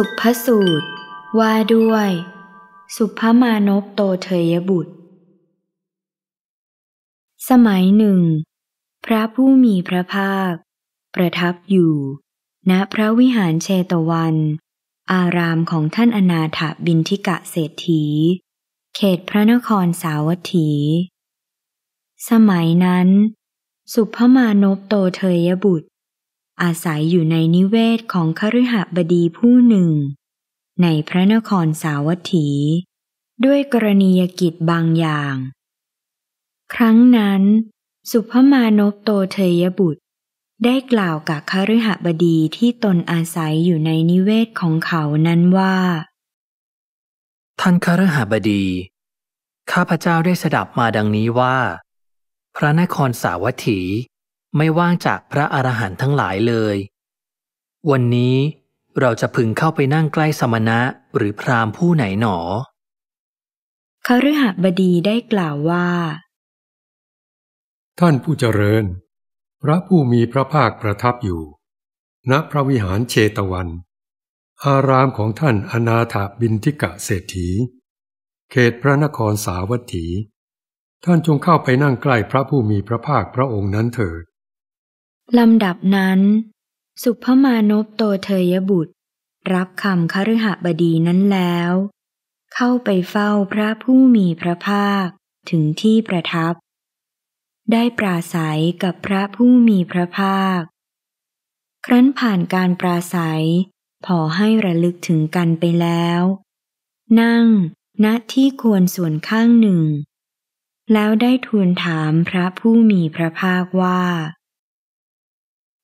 สุภสูตรว่าด้วย สุภมานพโตเทยบุตร สมัยหนึ่ง พระผู้มีพระภาค ประทับอยู่ ณพระวิหารเชตวัน อารามของท่านอนาถบินทิกะเศรษฐี เขตพระนครสาวัตถี สมัยนั้น สุภมานพโตเทยบุตรอาศัยอยู่ในนิเวศของคฤหบดีผู้หนึ่ง ในพระนครสาวัตถี ด้วยกรณียกิจบางอย่าง ครั้งนั้น สุพมานพโตเทยบุตร ได้กล่าวกับคฤหบดีที่ตนอาศัยอยู่ในนิเวศของเขานั้นว่าท่านคฤหบดี ข้าพเจ้าได้สดับมาดังนี้ว่า พระนครสาวัตถีไม่ว่างจากพระอรหันต์ทั้งหลายเลย วันนี้เราจะพึงเข้าไปนั่งใกล้สมณะหรือพราหมณ์ผู้ไหนหนอ คฤหบดีได้กล่าวว่า ท่านผู้เจริญ พระผู้มีพระภาคประทับอยู่ ณ พระวิหารเชตวัน อารามของท่านอนาถบินทิกะเศรษฐี เขตพระนครสาวัตถี ท่านจงเข้าไปนั่งใกล้พระผู้มีพระภาคพระองค์นั้นเถิดลำดับนั้น สุพมานพโตเทยบุตรรับคำคฤหบดีนั้นแล้ว เข้าไปเฝ้าพระผู้มีพระภาคถึงที่ประทับ ได้ปราศัยกับพระผู้มีพระภาค ครั้นผ่านการปราศัยพอให้ระลึกถึงกันไปแล้ว นั่งณที่ควรส่วนข้างหนึ่ง แล้วได้ทูลถามพระผู้มีพระภาคว่า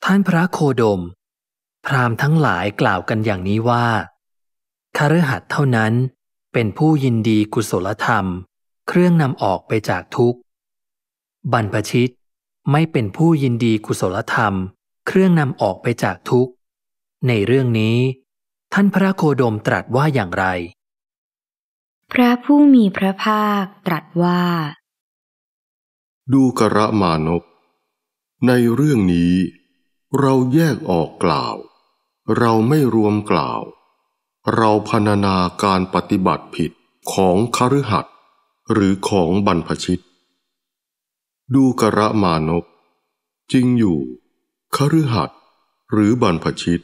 ท่านพระโคดม พราหมณ์ทั้งหลายกล่าวกันอย่างนี้ว่าคารหัดเท่านั้นเป็นผู้ยินดีกุศลธรรมเครื่องนำออกไปจากทุกข์ บรรพชิตไม่เป็นผู้ยินดีกุศลธรรมเครื่องนำออกไปจากทุกข์ ในเรื่องนี้ ท่านพระโคดมตรัสว่าอย่างไร พระผู้มีพระภาคตรัสว่า ดูกระมานพในเรื่องนี้เราแยกออกกล่าว เราไม่รวมกล่าว เราพรรณนาการปฏิบัติผิดของคฤหัตหรือของบรรพชิต ดูกระมานกจริงอยู่ คฤหัตหรือบรรพชิต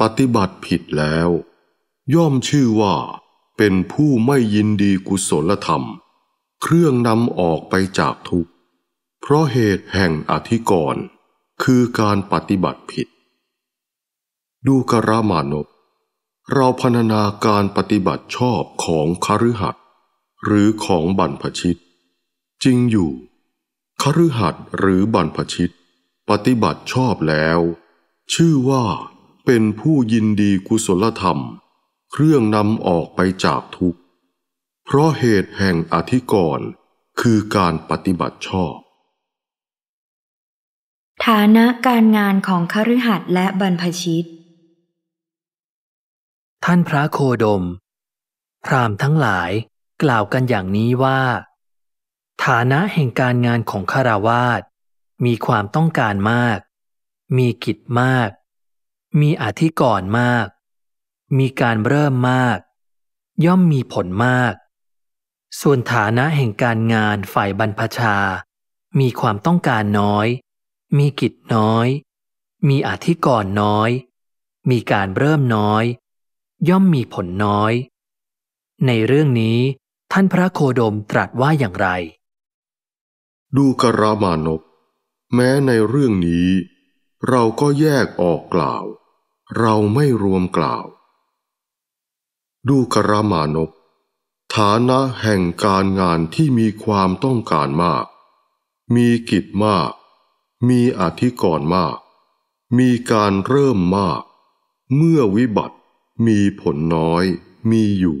ปฏิบัติผิดแล้ว ย่อมชื่อว่าเป็นผู้ไม่ยินดีกุศลธรรม เครื่องนำออกไปจากทุกเพราะเหตุแห่งอธิกรณ์คือการปฏิบัติผิด ดูกระมานพเราพรรณนาการปฏิบัติชอบของคฤหัสถ์หรือของบรรพชิต จริงอยู่ คฤหัสถ์หรือบรรพชิตปฏิบัติชอบแล้ว ชื่อว่าเป็นผู้ยินดีกุศลธรรม เครื่องนำออกไปจากทุกข์เพราะเหตุแห่งอธิกรณ์คือการปฏิบัติชอบฐานะการงานของคฤหัสถ์และบรรพชิต ท่านพระโคดมพรามทั้งหลายกล่าวกันอย่างนี้ว่า ฐานะแห่งการงานของคารวาสมีความต้องการมาก มีกิจมาก มีอธิกรณ์มาก มีการเริ่มมาก ย่อมมีผลมาก ส่วนฐานะแห่งการงานฝ่ายบรรพชา มีความต้องการน้อยมีกิจน้อย มีอธิกรณ์น้อย มีการเริ่มน้อย ย่อมมีผลน้อย ในเรื่องนี้ท่านพระโคโดมตรัสว่าอย่างไร ดูกรามานพแม้ในเรื่องนี้เราก็แยกออกกล่าว เราไม่รวมกล่าว ดูกรามานพ ฐานะแห่งการงานที่มีความต้องการมาก มีกิจมากมีอธิกรณ์มาก มีการเริ่มมาก เมื่อวิบัติ มีผลน้อยมีอยู่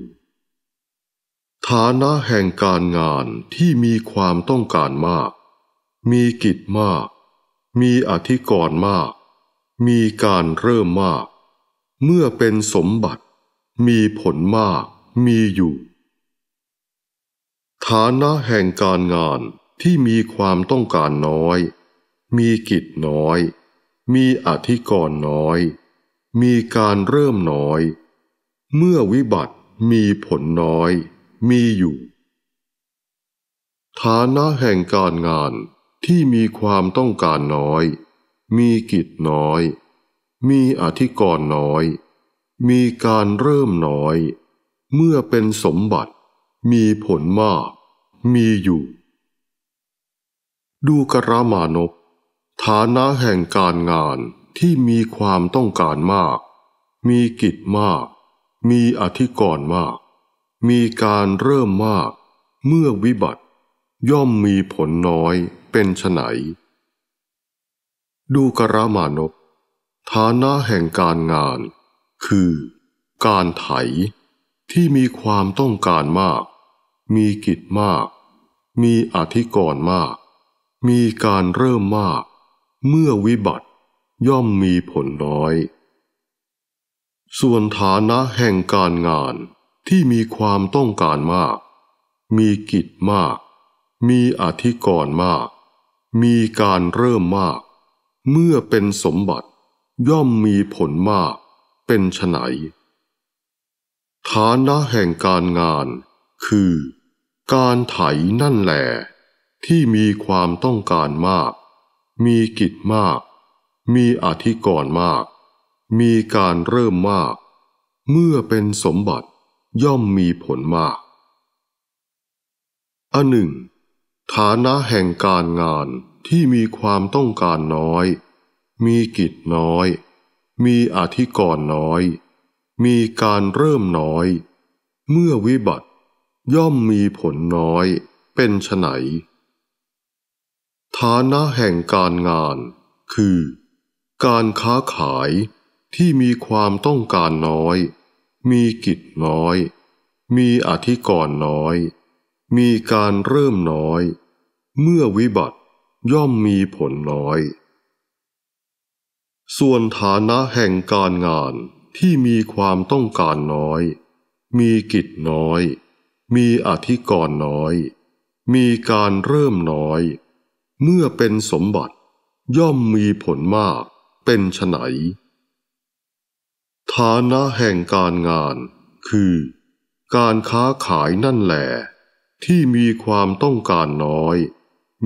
ฐานะแห่งการงานที่มีความต้องการมาก มีกิจมาก มีอธิกรณ์มาก มีการเริ่มมาก เมื่อเป็นสมบัติ มีผลมากมีอยู่ ฐานะแห่งการงานที่มีความต้องการน้อยมีกิจน้อย มีอธิกรณ์น้อย มีการเริ่มน้อย เมื่อวิบัติมีผลน้อย มีอยู่ ฐานะแห่งการงานที่มีความต้องการน้อย มีกิจน้อย มีอธิกรณ์น้อย มีการเริ่มน้อย เมื่อเป็นสมบัติมีผลมาก มีอยู่ ดูกระมานพฐานะแห่งการงานที่มีความต้องการมาก มีกิจมาก มีอธิกรณ์มาก มีการเริ่มมาก เมื่อวิบัติ ย่อมมีผลน้อยเป็นไฉนดูกระมานพ ฐานะแห่งการงาน คือ การไถที่มีความต้องการมาก มีกิจมาก มีอธิกรณ์มาก มีการเริ่มมากเมื่อวิบัติย่อมมีผลน้อย ส่วนฐานะแห่งการงานที่มีความต้องการมาก มีกิจมาก มีอธิกรณ์มาก มีการเริ่มมาก เมื่อเป็นสมบัติย่อมมีผลมาก เป็นไนฐานะแห่งการงานคือการไถนั่นแหละที่มีความต้องการมากมีกิจมาก มีอธิกรณ์มาก มีการเริ่มมาก เมื่อเป็นสมบัติย่อมมีผลมาก อันหนึ่ง ฐานะแห่งการงานที่มีความต้องการน้อย มีกิจน้อย มีอธิกรณ์น้อย มีการเริ่มน้อย เมื่อวิบัติย่อมมีผลน้อยเป็นไฉนฐานะแห่งการงานคือการค้าขายที่มีความต้องการน้อย มีกิจน้อย มีอธิกรณ์น้อย มีการเริ่มน้อย เมื่อวิบัติย่อมมีผลน้อย ส่วนฐานะแห่งการงานที่มีความต้องการน้อย มีกิจน้อย มีอธิกรณ์น้อย มีการเริ่มน้อยเมื่อเป็นสมบัติย่อมมีผลมากเป็นไฉนฐานะแห่งการงานคือการค้าขายนั่นแหละที่มีความต้องการน้อย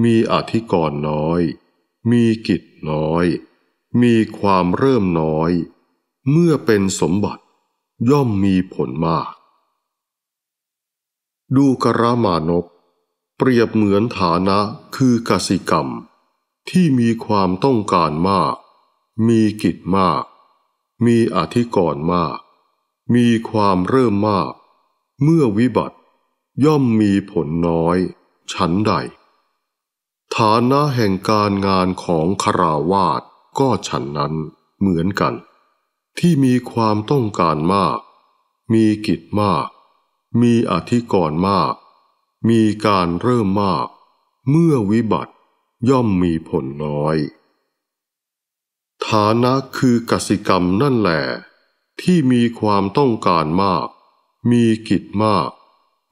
มีอธิกรณ์น้อย มีกิจน้อย มีความเริ่มน้อย เมื่อเป็นสมบัติ ย่อมมีผลมาก ดูกระมานพเปรียบเหมือนฐานะคือกสิกรรม ที่มีความต้องการมาก มีกิจมาก มีอธิกรณ์มาก มีความเริ่มมาก เมื่อวิบัติย่อมมีผลน้อยฉันใด ฐานะแห่งการงานของคราวาสก็ฉันนั้นเหมือนกัน ที่มีความต้องการมาก มีกิจมาก มีอธิกรณ์มากมีการเริ่มมาก เมื่อวิบัติ ย่อมมีผลน้อย ฐานะคือกสิกรรมนั่นแหละที่มีความต้องการมาก มีกิจมาก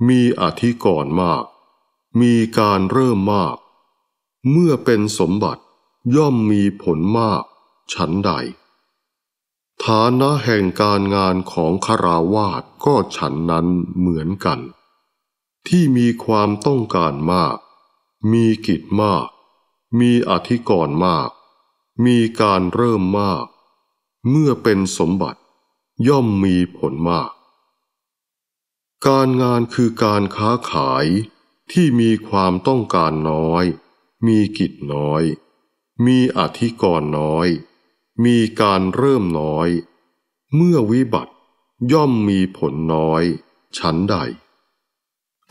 มีอธิกรณ์มาก มีการเริ่มมาก เมื่อเป็นสมบัติ ย่อมมีผลมาก ฉันใด ฐานะแห่งการงานของคาราวาสก็ฉันนั้นเหมือนกันที่มีความต้องการมาก มีกิจมาก มีอธิกรณ์มาก มีการเริ่มมาก เมื่อเป็นสมบัติย่อมมีผลมาก การงานคือการค้าขายที่มีความต้องการน้อย มีกิจน้อย มีอธิกรณ์น้อย มีการเริ่มน้อย เมื่อวิบัติย่อมมีผลน้อยฉันใด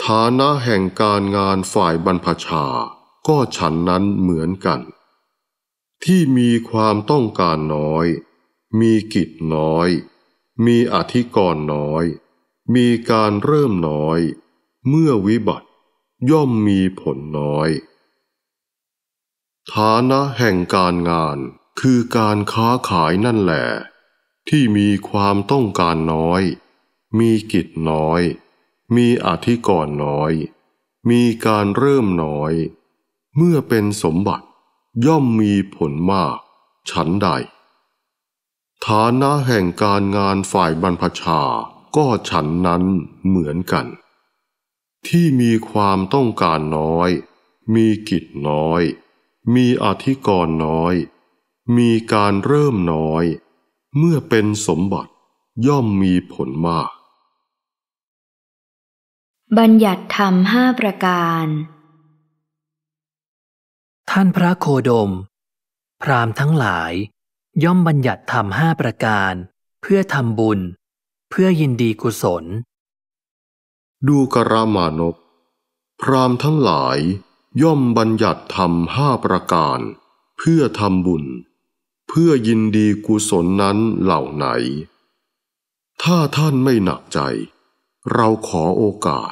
ฐานะแห่งการงานฝ่ายบรรพชา ก็ฉันนั้นเหมือนกัน ที่มีความต้องการน้อย มีกิจน้อย มีอธิกรณ์น้อย มีการเริ่มน้อย เมื่อวิบัติย่อมมีผลน้อย ฐานะแห่งการงานคือการค้าขายนั่นแหละที่มีความต้องการน้อย มีกิจน้อยมีอธิกรณ์น้อย มีการเริ่มน้อย เมื่อเป็นสมบัติย่อมมีผลมาก ฉันใด ฐานะแห่งการงานฝ่ายบรรพชาก็ฉันนั้นเหมือนกัน ที่มีความต้องการน้อยมีกิจน้อย มีอธิกรณ์น้อยมีการเริ่มน้อย เมื่อเป็นสมบัติย่อมมีผลมากบัญญัติธรรมห้าประการ ท่านพระโคดม พรามทั้งหลาย ย่อมบัญญัติธรรมห้าประการ เพื่อทำบุญ เพื่อยินดีกุศล ดูกรามานพพรามทั้งหลาย ย่อมบัญญัติธรรมห้าประการ เพื่อทำบุญ เพื่อยินดีกุศลนั้นเหล่าไหน ถ้าท่านไม่หนักใจ เราขอโอกาส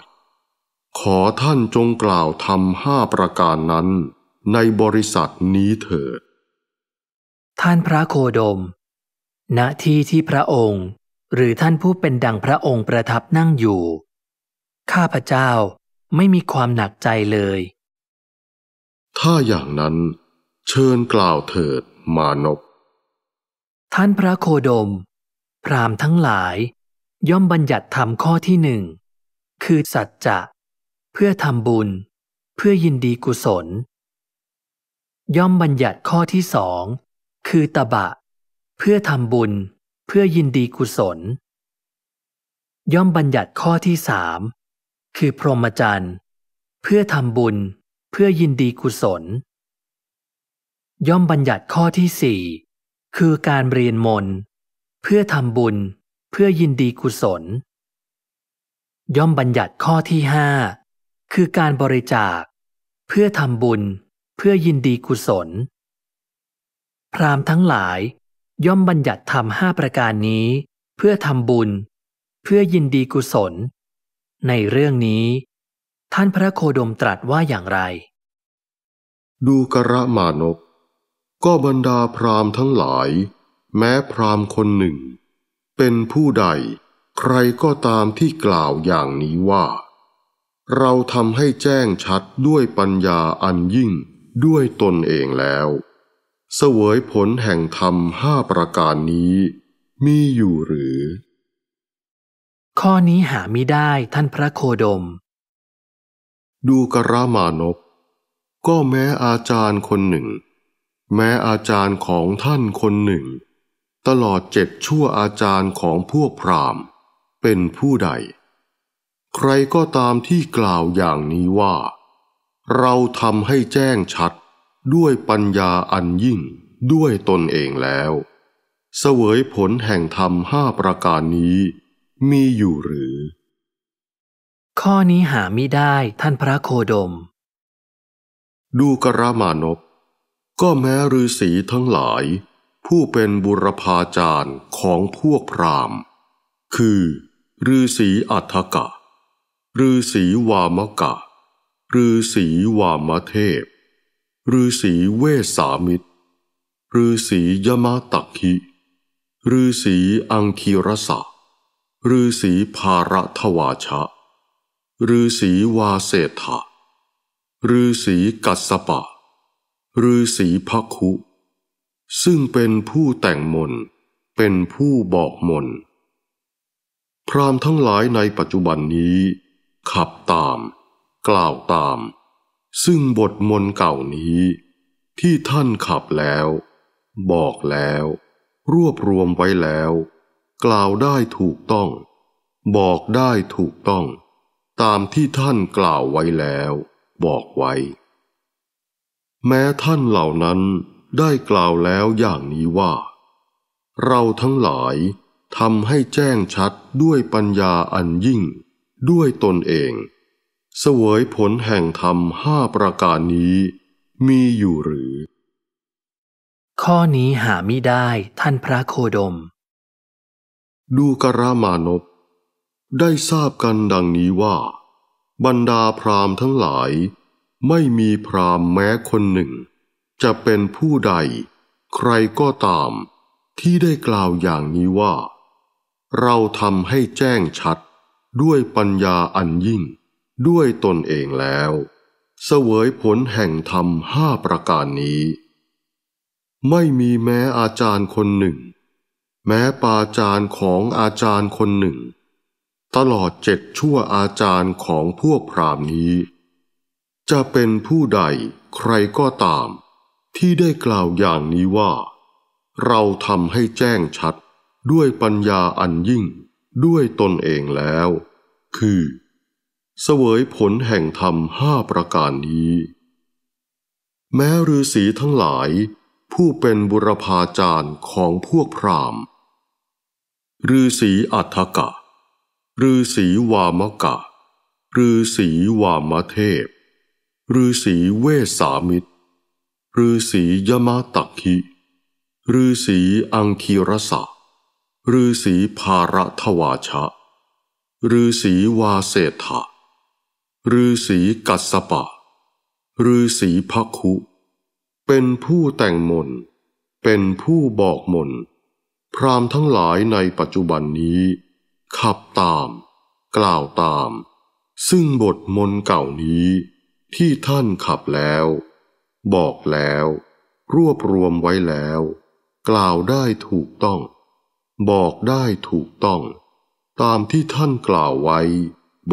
ขอท่านจงกล่าวทำห้าประการนั้นในบริษัทนี้เถิด ท่านพระโคดมณที่ที่พระองค์ หรือท่านผู้เป็นดังพระองค์ประทับนั่งอยู่ ข้าพเจ้าไม่มีความหนักใจเลย ถ้าอย่างนั้นเชิญกล่าวเถิดมานพท่านพระโคดม พรามทั้งหลายย่อมบัญญัติธรรมข้อที่หนึ่งคือสัจจะพื่อทำบุญเพื่อยินดีกุศล ย่อมบัญญัติข้อที่สองคือตบะ เพื่อทำบุญเพื่อยินดีกุศล ย่อมบัญญัติข้อที่สามคือพรหมจรรย์เพื่อทำบุญเพื่อยินดีกุศล ย่อมบัญญัติข้อที่สี่คือการเรียนมนเพื่อทำบุญเพื่อยินดีกุศล ย่อมบัญญัติข้อที่ห้าคือการบริจาคเพื่อทำบุญเพื่อยินดีกุศล พรามทั้งหลายย่อมบัญญัติธรรมห้าประการนี้ เพื่อทำบุญเพื่อยินดีกุศล ในเรื่องนี้ ท่านพระโคดมตรัสว่าอย่างไร ดูกระมานก ก็บรรดาพรามทั้งหลาย แม้พรามคนหนึ่ง เป็นผู้ใดใครก็ตามที่กล่าวอย่างนี้ว่าเราทำให้แจ้งชัดด้วยปัญญาอันยิ่งด้วยตนเองแล้ว เสวยผลแห่งธรรมห้าประการนี้มีอยู่หรือ ข้อนี้หาไม่ได้ท่านพระโคดม ดูกระมานพ ก็แม้อาจารย์คนหนึ่ง แม้อาจารย์ของท่านคนหนึ่ง ตลอดเจ็ดชั่วอาจารย์ของพวกพรามเป็นผู้ใดใครก็ตามที่กล่าวอย่างนี้ว่า เราทำให้แจ้งชัดด้วยปัญญาอันยิ่งด้วยตนเองแล้ว เสวยผลแห่งธรรมห้าประการนี้มีอยู่หรือ ข้อนี้หาไม่ได้ท่านพระโคดม ดูกรามานพก็แม้ฤาษีทั้งหลาย ผู้เป็นบุรพาจารย์ของพวกพรามคือฤาษีอัฏฐกะฤาษีวามกะฤาษีวามเทพฤาษีเวสามิตรฤาษียมาตักขิฤาษีอังคีรสะฤาษีภารทวาชะฤาษีวาเสถะฤาษีกัสปะฤาษีพักคุ ซึ่งเป็นผู้แต่งมน เป็นผู้บอกมน พรามทั้งหลายในปัจจุบันนี้ขับตาม กล่าวตาม ซึ่งบทมนเก่านี้ ที่ท่านขับแล้ว บอกแล้ว รวบรวมไว้แล้ว กล่าวได้ถูกต้อง บอกได้ถูกต้อง ตามที่ท่านกล่าวไว้แล้ว บอกไว้ แม้ท่านเหล่านั้นได้กล่าวแล้วอย่างนี้ว่า เราทั้งหลายทำให้แจ้งชัดด้วยปัญญาอันยิ่งด้วยตนเอง เสวยผลแห่งธรรมห้าประการนี้มีอยู่หรือ ข้อนี้หาไม่ได้ท่านพระโคดม ดูกรามานพได้ทราบกันดังนี้ว่า บรรดาพราหมณ์ทั้งหลาย ไม่มีพราหมณ์แม้คนหนึ่ง จะเป็นผู้ใด ใครก็ตามที่ได้กล่าวอย่างนี้ว่า เราทำให้แจ้งชัดด้วยปัญญาอันยิ่ง ด้วยตนเองแล้ว เสวยผลแห่งธรรมห้าประการนี้ ไม่มีแม้อาจารย์คนหนึ่ง แม้ปาจารย์ของอาจารย์คนหนึ่ง ตลอดเจ็ดชั่วอาจารย์ของพวกพรามนี้ จะเป็นผู้ใดใครก็ตาม ที่ได้กล่าวอย่างนี้ว่า เราทำให้แจ้งชัดด้วยปัญญาอันยิ่งด้วยตนเองแล้ว คือ เสวยผลแห่งธรรมห้าประการนี้ แม้ฤาษีทั้งหลายผู้เป็นบุรพาจารย์ของพวกพราหมณ์ฤาษีอัฏฐกะ ฤาษีวามกะ ฤาษีวามเทพฤาษีเวสามิตรฤาษียมาตักคิฤาษีอังคีรสาฤาษีภาระทวาชะฤาษีวาเสถะฤาษีกัสปะฤาษีพักคุ เป็นผู้แต่งมนเป็นผู้บอกมนพรามทั้งหลายในปัจจุบันนี้ ขับตาม กล่าวตาม ซึ่งบทมนเก่านี้ที่ท่านขับแล้ว บอกแล้ว รวบรวมไว้แล้ว กล่าวได้ถูกต้องบอกได้ถูกต้อง ตามที่ท่านกล่าวไว้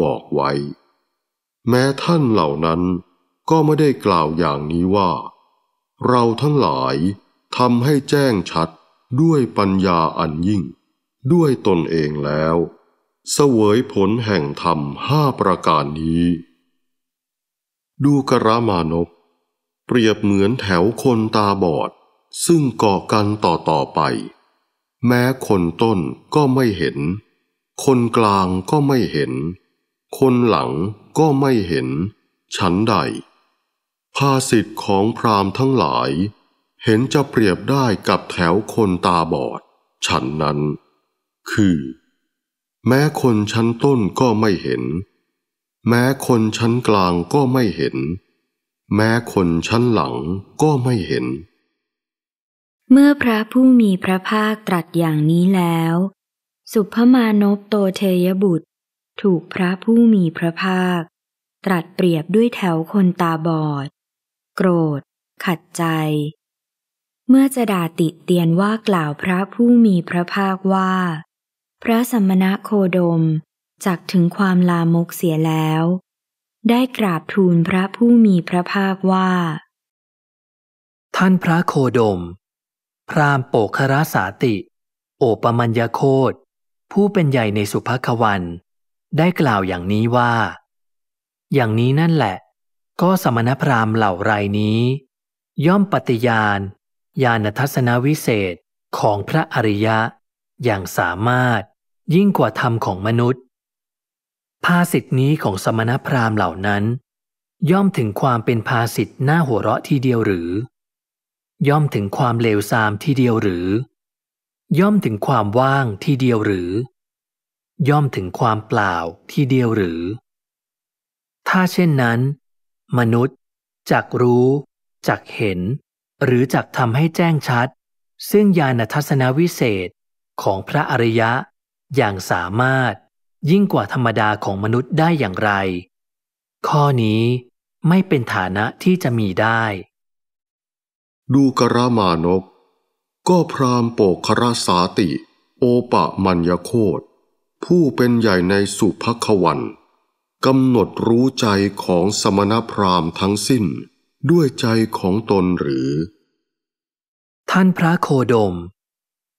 บอกไว้ แม้ท่านเหล่านั้นก็ไม่ได้กล่าวอย่างนี้ว่า เราทั้งหลายทำให้แจ้งชัดด้วยปัญญาอันยิ่ง ด้วยตนเองแล้ว เสวยผลแห่งธรรมห้าประการนี้ ดูกระมานพเปรียบเหมือนแถวคนตาบอด ซึ่งก่อกันต่อต่อไปแม้คนต้นก็ไม่เห็น คนกลางก็ไม่เห็น คนหลังก็ไม่เห็น ฉันใดภาสิทธิ์ของพราหมณ์ทั้งหลาย เห็นจะเปรียบได้กับแถวคนตาบอดฉันนั้น คือ แม้คนชั้นต้นก็ไม่เห็น แม้คนชั้นกลางก็ไม่เห็น แม้คนชั้นหลังก็ไม่เห็นเมื่อพระผู้มีพระภาคตรัสอย่างนี้แล้ว สุพมานพโตเทยบุตร ถูกพระผู้มีพระภาค ตรัสเปรียบด้วยแถวคนตาบอด โกรธ ขัดใจ เมื่อจะด่าติ เตียนว่ากล่าวพระผู้มีพระภาคว่า พระสมณะโคดมจักถึงความลามกเสียแล้ว ได้กราบทูลพระผู้มีพระภาคว่า ท่านพระโคดมพรามโปคราสาติ โอปมัญญโคตผู้เป็นใหญ่ในสุภควัน ได้กล่าวอย่างนี้ว่า อย่างนี้นั่นแหละ ก็สมณพราหมณ์เหล่ารายนี้ ย่อมปฏิญาณญาณทัศนวิเศษของพระอริยะ อย่างสามารถยิ่งกว่าธรรมของมนุษย์ ภาสิทธินี้ของสมณพราหมณ์เหล่านั้น ย่อมถึงความเป็นภาสิทธิ์หน้าหัวเราะทีเดียวหรือย่อมถึงความเลวทรามที่เดียวหรือ ย่อมถึงความว่างที่เดียวหรือ ย่อมถึงความเปล่าที่เดียวหรือ ถ้าเช่นนั้น มนุษย์จักรู้จักเห็น หรือจักทำให้แจ้งชัด ซึ่งญาณทัศนวิเศษของพระอริยะอย่างสามารถยิ่งกว่าธรรมดาของมนุษย์ได้อย่างไร ข้อนี้ไม่เป็นฐานะที่จะมีได้ดูกระมานกก็พรามโปกครสาติ โอปะมัญญโคตผู้เป็นใหญ่ในสุภควันกำหนดรู้ใจของสมณพราหมณ์ทั้งสิ้น ด้วยใจของตนหรือ ท่านพระโคดม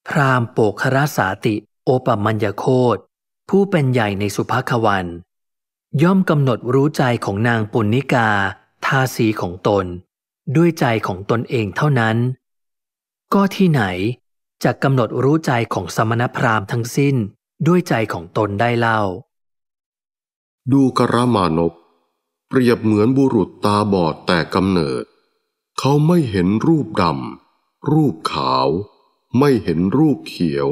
พรามโปกครสาติ โอปมัญญโคตผู้เป็นใหญ่ในสุภควันย่อมกำหนดรู้ใจของนางปุณณิกา ทาสีของตนด้วยใจของตนเองเท่านั้น ก็ที่ไหนจะกกำหนดรู้ใจของสมณพราหมณ์ทั้งสิ้นด้วยใจของตนได้เล่า ดูกระมานพเปรียบเหมือนบุรุษตาบอดแต่กำเนิด เขาไม่เห็นรูปดำรูปขาว ไม่เห็นรูปเขียว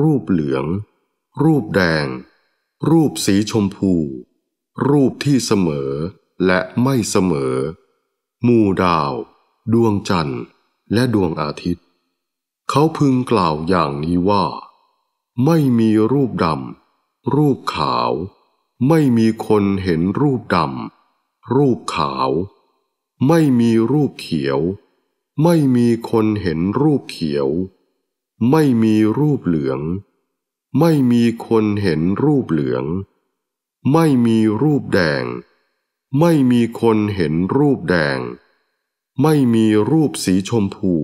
รูปเหลือง รูปแดง รูปสีชมพู รูปที่เสมอและไม่เสมอหมู่ดาว ดวงจันทร์ และดวงอาทิตย์ เขาพึงกล่าวอย่างนี้ว่า ไม่มีรูปดำรูปขาว ไม่มีคนเห็นรูปดำรูปขาว ไม่มีรูปเขียว ไม่มีคนเห็นรูปเขียว ไม่มีรูปเหลือง ไม่มีคนเห็นรูปเหลือง ไม่มีรูปแดงไม่มีคนเห็นรูปแดง ไม่มีรูปสีชมพู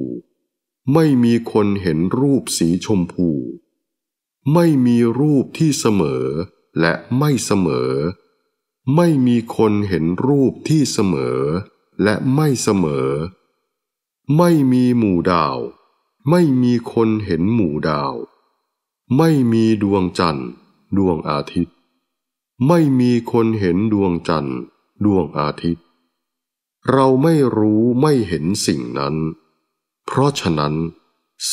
ไม่มีคนเห็นรูปสีชมพู ไม่มีรูปที่เสมอและไม่เสมอ ไม่มีคนเห็นรูปที่เสมอ และไม่เสมอ ไม่มีหมู่ดาว ไม่มีคนเห็นหมู่ดาว ไม่มีดวงจันทร์ ดวงอาทิตย์ ไม่มีคนเห็นดวงจันทร์ดวงอาทิตย์เราไม่รู้ไม่เห็นสิ่งนั้น เพราะฉะนั้น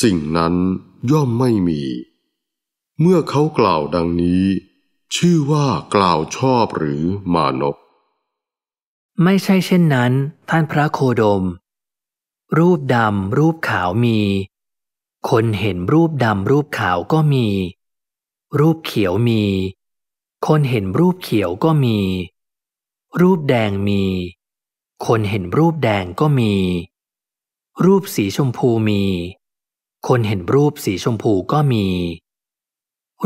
สิ่งนั้นย่อมไม่มี เมื่อเขากล่าวดังนี้ชื่อว่ากล่าวชอบหรือมานพไม่ใช่เช่นนั้นท่านพระโคดม รูปดำรูปขาวมี คนเห็นรูปดำรูปขาวก็มี รูปเขียวมี คนเห็นรูปเขียวก็มีรูปแดงมี คนเห็นรูปแดงก็มี รูปสีชมพูมี คนเห็นรูปสีชมพูก็มี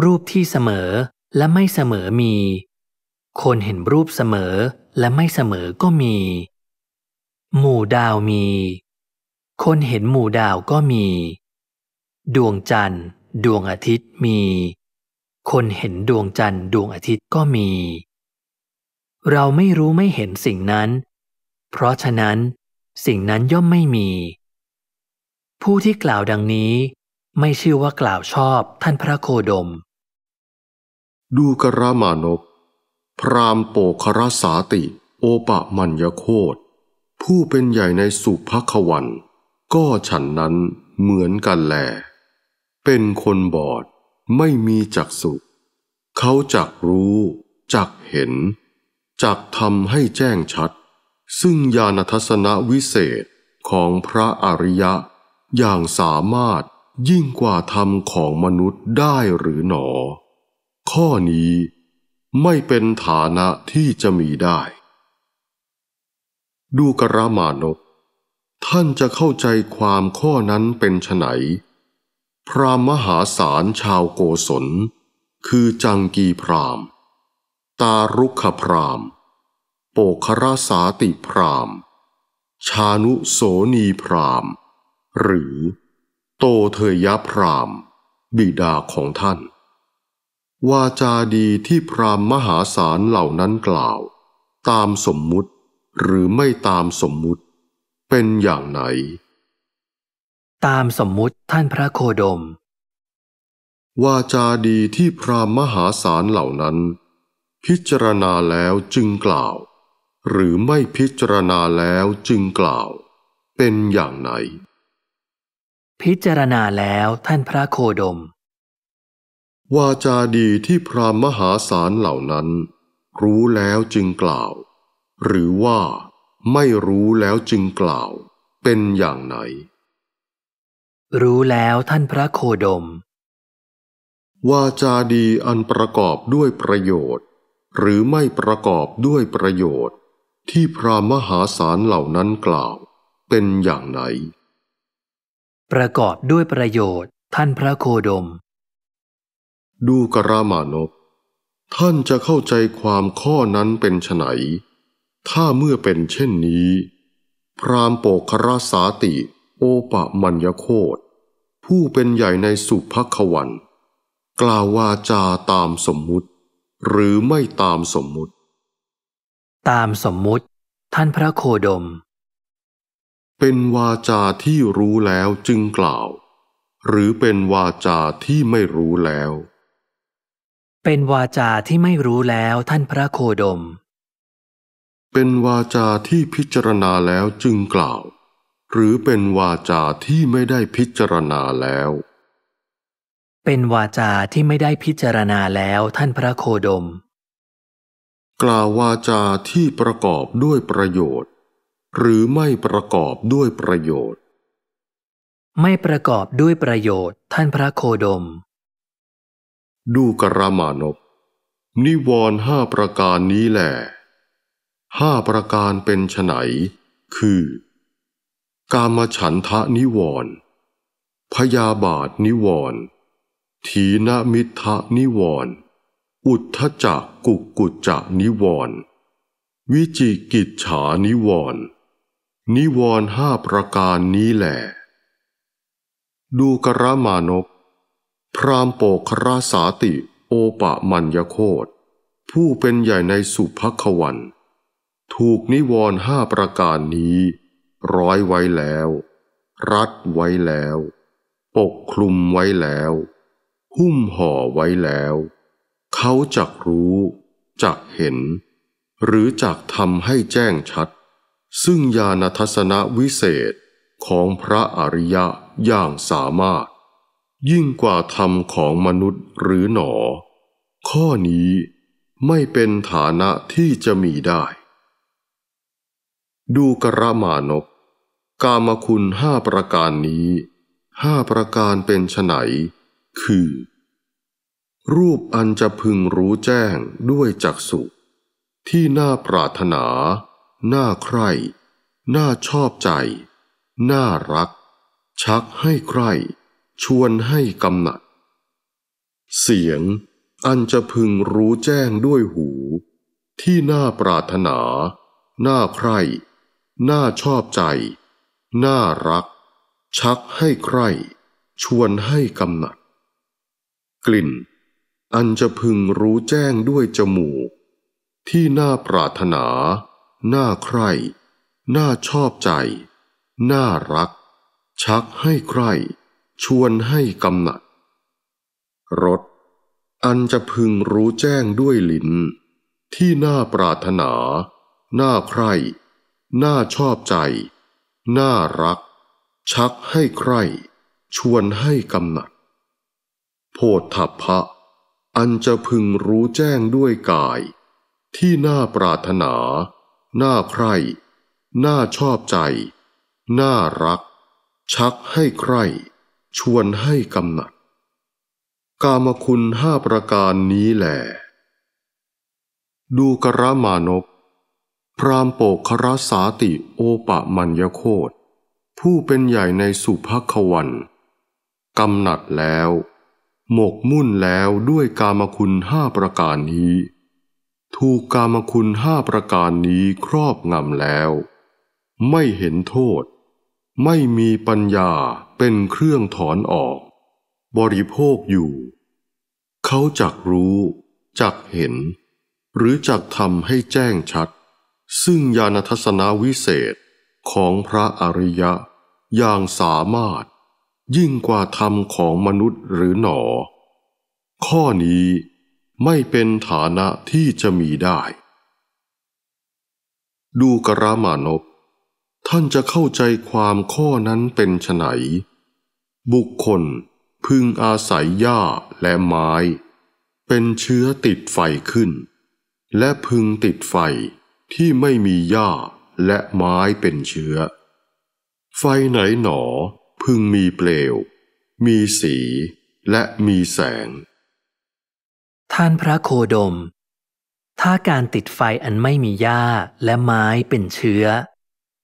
รูปที่เสมอและไม่เสมอมี คนเห็นรูปเสมอและไม่เสมอก็มี หมู่ดาวมี คนเห็นหมู่ดาวก็มี ดวงจันทร์ดวงอาทิตย์มี คนเห็นดวงจันทร์ดวงอาทิตย์ก็มีเราไม่รู้ไม่เห็นสิ่งนั้น เพราะฉะนั้นสิ่งนั้นย่อมไม่มี ผู้ที่กล่าวดังนี้ไม่ชื่อว่ากล่าวชอบท่านพระโคดม ดูกระมานพพรามโปครสาติ โอปะมัญญโคตผู้เป็นใหญ่ในสุภควัน ก็ฉันนั้นเหมือนกันแหลเป็นคนบอดไม่มีจักสุเขาจักรู้ จักเห็นจักทำให้แจ้งชัด ซึ่งญาณทัศนวิเศษของพระอริยะ อย่างสามารถยิ่งกว่าธรรมของมนุษย์ได้หรือหนอ ข้อนี้ไม่เป็นฐานะที่จะมีได้ ดูกระมานก ท่านจะเข้าใจความข้อนั้นเป็นไนพรามหาสารชาวโกศลคือจังกีพรามตารุขพราม โปคราสาติพราม ชานุโสนีพราม หรือโตเทยพราม บิดาของท่าน วาจาดีที่พรามมหาศาลเหล่านั้นกล่าว ตามสมมุติหรือไม่ตามสมมุติ เป็นอย่างไหน ตามสมมุติท่านพระโคดม วาจาดีที่พรามมหาศาลเหล่านั้นพิจารณาแล้วจึงกล่าว หรือไม่พิจารณาแล้วจึงกล่าว เป็นอย่างไหน พิจารณาแล้วท่านพระโคดม วาจาดีที่พรามมหาศาลเหล่านั้น รู้แล้วจึงกล่าว หรือว่าไม่รู้แล้วจึงกล่าวเป็นอย่างไหน รู้แล้วท่านพระโคดม วาจาดีอันประกอบด้วยประโยชนหรือไม่ประกอบด้วยประโยชน์ที่พระมหาศาลเหล่านั้นกล่าวเป็นอย่างไหนประกอบด้วยประโยชน์ท่านพระโคดม ดูกรามานพท่านจะเข้าใจความข้อนั้นเป็นไฉนถ้าเมื่อเป็นเช่นนี้ พรามโปคราสาติ โอปะมัญญโคตผู้เป็นใหญ่ในสุภควันกล่าววาจาตามสมมุติหรือไม่ตามสมมุติ ตามสมมุติท่านพระโคดม เป็นวาจาที่รู้แล้วจึงกล่าว หรือเป็นวาจาที่ไม่รู้แล้ว เป็นวาจาที่ไม่รู้แล้วท่านพระโคดม เป็นวาจาที่พิจารณาแล้วจึงกล่าว หรือเป็นวาจาที่ไม่ได้พิจารณาแล้วเป็นวาจาที่ไม่ได้พิจารณาแล้วท่านพระโคดม กล่าววาจาที่ประกอบด้วยประโยชน์ หรือไม่ประกอบด้วยประโยชน์ ไม่ประกอบด้วยประโยชน์ท่านพระโคดม ดูกรมานพ นิวรห้าประการนี้แหละห้าประการเป็นไฉนคือ กามฉันทะนิวรพยาบาทนิวรณ์ทีนมิทะนิวรณ์อุทธจักกุกกุจกนิวรณ์วิจิกิจฉานิวรณ์นิวรณ์ห้าประการนี้แหละ ดูกระมานพ พรามโปคราสาติ โอปะมัญญโคตผู้เป็นใหญ่ในสุภควัน ถูกนิวรณ์ห้าประการนี้ ร้อยไว้แล้ว รัดไว้แล้ว ปกคลุมไว้แล้วหุ้มห่อไว้แล้ว เขาจักรู้ จักเห็น หรือจักทำให้แจ้งชัด ซึ่งญาณทัศนวิเศษของพระอริยะอย่างสามารถ ยิ่งกว่าธรรมของมนุษย์หรือหนอ ข้อนี้ไม่เป็นฐานะที่จะมีได้ ดูกระมานก กามคุณห้าประการนี้ ห้าประการเป็นไฉนคือ รูปอันจะพึงรู้แจ้งด้วยจักสุที่น่าปรารถนา น่าใคร่ น่าชอบใจ น่ารัก ชักให้ใคร่ชวนให้กำหนัด เสียงอันจะพึงรู้แจ้งด้วยหู ที่น่าปรารถนา น่าใคร่ น่าชอบใจ น่ารัก ชักให้ใคร่ชวนให้กำหนัดกลิ่นอันจะพึงรู้แจ้งด้วยจมูก ที่น่าปรารถนา น่าใคร่ น่าชอบใจ น่ารัก ชักให้ใคร่ชวนให้กำหนัดรสอันจะพึงรู้แจ้งด้วยลิ้น ที่น่าปรารถนา น่าใคร่ น่าชอบใจ น่ารัก ชักให้ใคร่ชวนให้กำหนัดโพธพะ อันจะพึงรู้แจ้งด้วยกาย ที่น่าปรารถนา น่าใคร่น่าชอบใจ น่ารัก ชักให้ใคร่ชวนให้กำหนัด กามคุณห้าประการนี้แหละดูกระมานพพรามโปกครสาติโอปะมัญญโคตผู้เป็นใหญ่ในสุภควันกำหนัดแล้วหมกมุ่นแล้วด้วยกามคุณห้าประการนี้ ถูกกามคุณห้าประการนี้ครอบงำแล้ว ไม่เห็นโทษ ไม่มีปัญญาเป็นเครื่องถอนออก บริโภคอยู่ เขาจักรู้จักเห็น หรือจักทำให้แจ้งชัด ซึ่งญาณทัศนวิเศษของพระอริยะอย่างสามารถยิ่งกว่าธรรมของมนุษย์หรือหนอ ข้อนี้ไม่เป็นฐานะที่จะมีได้ ดูกรามานพ ท่านจะเข้าใจความข้อนั้นเป็นไนบุคคลพึงอาศัยหญ้าและไม้ เป็นเชื้อติดไฟขึ้น และพึงติดไฟที่ไม่มีหญ้าและไม้เป็นเชื้อ ไฟไหนหนอพึงมีเปลว มีสีและมีแสง ท่านพระโคดม ถ้าการติดไฟอันไม่มีหญ้าและไม้เป็นเชื้อ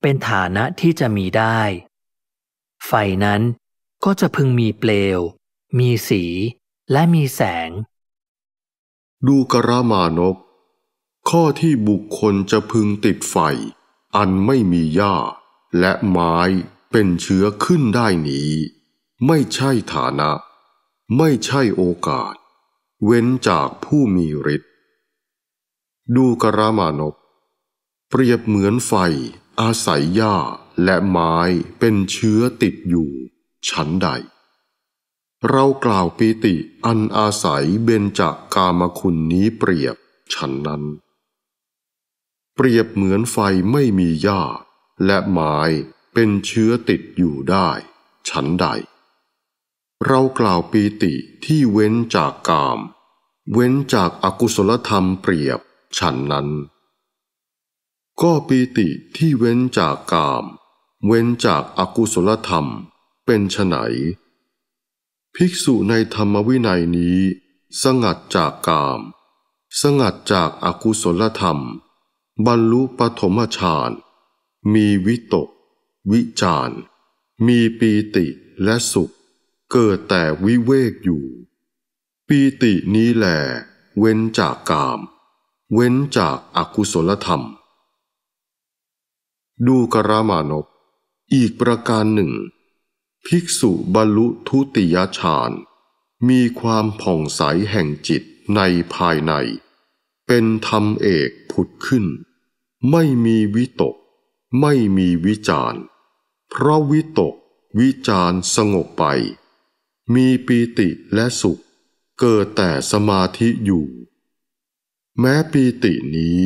เป็นฐานะที่จะมีได้ ไฟนั้นก็จะพึงมีเปลว มีสีและมีแสง ดูกระมานก ข้อที่บุคคลจะพึงติดไฟ อันไม่มีหญ้าและไม้เป็นเชื้อขึ้นได้นี้ ไม่ใช่ฐานะ ไม่ใช่โอกาส เว้นจากผู้มีฤทธิ์ดูกรามานพเปรียบเหมือนไฟ อาศัยหญ้าและไม้เป็นเชื้อติดอยู่ชั้นใด เรากล่าวปีติอันอาศัยเบญจากกามคุณนี้เปรียบฉันนั้น เปรียบเหมือนไฟไม่มีหญ้าและไม้เป็นเชื้อติดอยู่ได้ ฉันใด เรากล่าวปีติที่เว้นจากกาม เว้นจากอากุศลธรรมเปรียบฉันนั้น ก็ปีติที่เว้นจากกาม เว้นจากอากุศลธรรม เป็นฉไหนภิกษุในธรรมวินัยนี้ สงัดจากกาม สงัดจากอากุศลธรรม บรรลุปฐมฌานมีวิตกวิจาร มีปีติและสุข เกิดแต่วิเวกอยู่ ปีตินี้แหลเว้นจากกาม เว้นจากอากุศลธรรม ดูกรามานพอีกประการหนึ่ง ภิกษุบรรลุทุติยฌานมีความผ่องใสแห่งจิตในภายใน เป็นธรรมเอกผุดขึ้น ไม่มีวิตก ไม่มีวิจารณ์เพราะวิตกวิจารสงบไป มีปีติและสุข เกิดแต่สมาธิอยู่ แม้ปีตินี้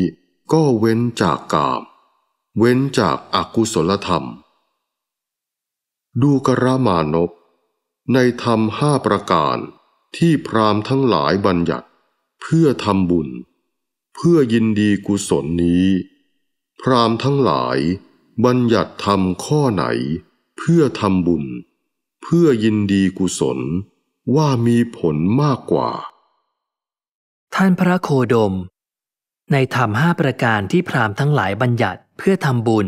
ก็เว้นจากกาม เว้นจากอากุศลธรรม ดูกระมานพในธรรมห้าประการที่พรามทั้งหลายบัญญัติ เพื่อทำบุญ เพื่อยินดีกุศลนี้ พรามทั้งหลายบัญญัติธรรมข้อไหน เพื่อทำบุญ เพื่อยินดีกุศลว่ามีผลมากกว่า ท่านพระโคดม ในธรรมห้าประการที่พราหมณ์ทั้งหลายบัญญัติเพื่อทำบุญ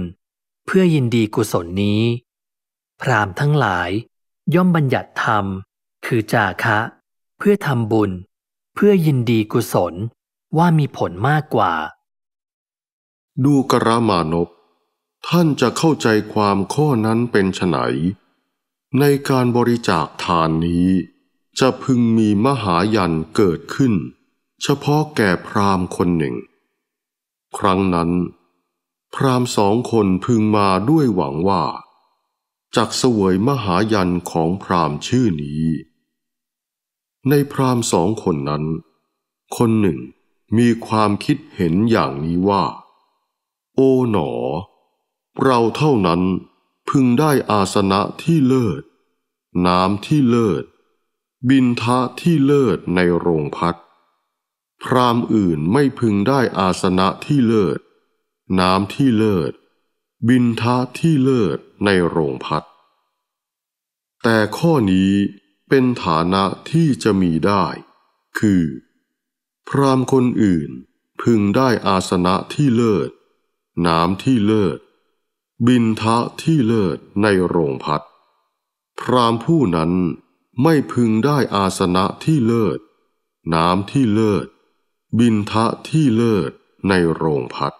เพื่อยินดีกุศลนี้ พราหมณ์ทั้งหลายย่อมบัญญัติธรรมคือจาคะ เพื่อทำบุญ เพื่อยินดีกุศลว่ามีผลมากกว่า ดูกระมานพท่านจะเข้าใจความข้อนั้นเป็นไฉนในการบริจาคทานนี้จะพึงมีมหายันเกิดขึ้น เฉพาะแก่พราหมณ์คนหนึ่ง ครั้งนั้น พราหมณ์สองคนพึงมาด้วยหวังว่าจากเสวยมหายันของพราหมณ์ชื่อนี้ ในพราหมณ์สองคนนั้น คนหนึ่งมีความคิดเห็นอย่างนี้ว่า โอ๋หนอเราเท่านั้นพึงได้อาสนะที่เลิศ น้ำที่เลิศ บินทะที่เลิศในโรงพักพรามอื่นไม่พึงได้อาสนะที่เลิศ น้ำที่เลิศ บินทะที่เลิศในโรงพักแต่ข้อนี้เป็นฐานะที่จะมีได้ คือ พรามคนอื่นพึงได้อาสนะที่เลิศ น้ำที่เลิศบินทะที่เลิศในโรงพัดพรามผู้นั้นไม่พึงได้อาสนะที่เลิศ น้ำที่เลิศ บินทะที่เลิศในโรงพัด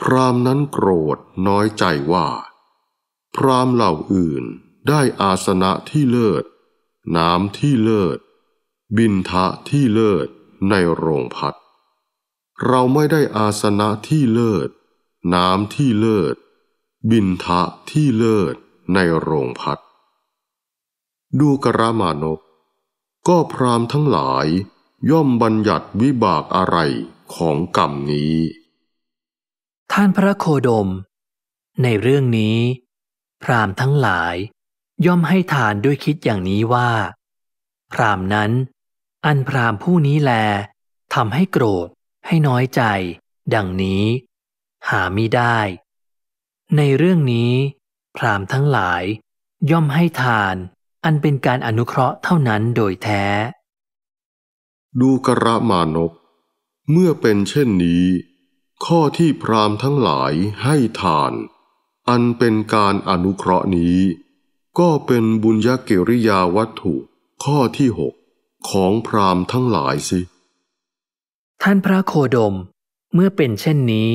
พรามนั้นโกรธน้อยใจว่า พรามเหล่าอื่นได้อาสนะที่เลิศน้ำที่เลิศ บินทะที่เลิศในโรงพัด เราไม่ได้อาสนะที่เลิศน้ำที่เลิศ บินทะที่เลิศในโรงพัดดูกระมานกก็พรามทั้งหลายย่อมบัญญัติวิบากอะไรของกรรมนี้ ท่านพระโคดม ในเรื่องนี้ พรามทั้งหลายย่อมให้ทานด้วยคิดอย่างนี้ว่า พรามนั้น อันพรามผู้นี้แลทำให้โกรธให้น้อยใจ ดังนี้หามิได้ ในเรื่องนี้ พรามทั้งหลายย่อมให้ทาน อันเป็นการอนุเคราะห์เท่านั้นโดยแท้ ดูกระมานกเมื่อเป็นเช่นนี้ ข้อที่พรามทั้งหลายให้ทาน อันเป็นการอนุเคราะห์นี้ ก็เป็นบุญญเกริยาวัตถุ ข้อที่หก ของพรามทั้งหลายสิ ท่านพระโคดมเมื่อเป็นเช่นนี้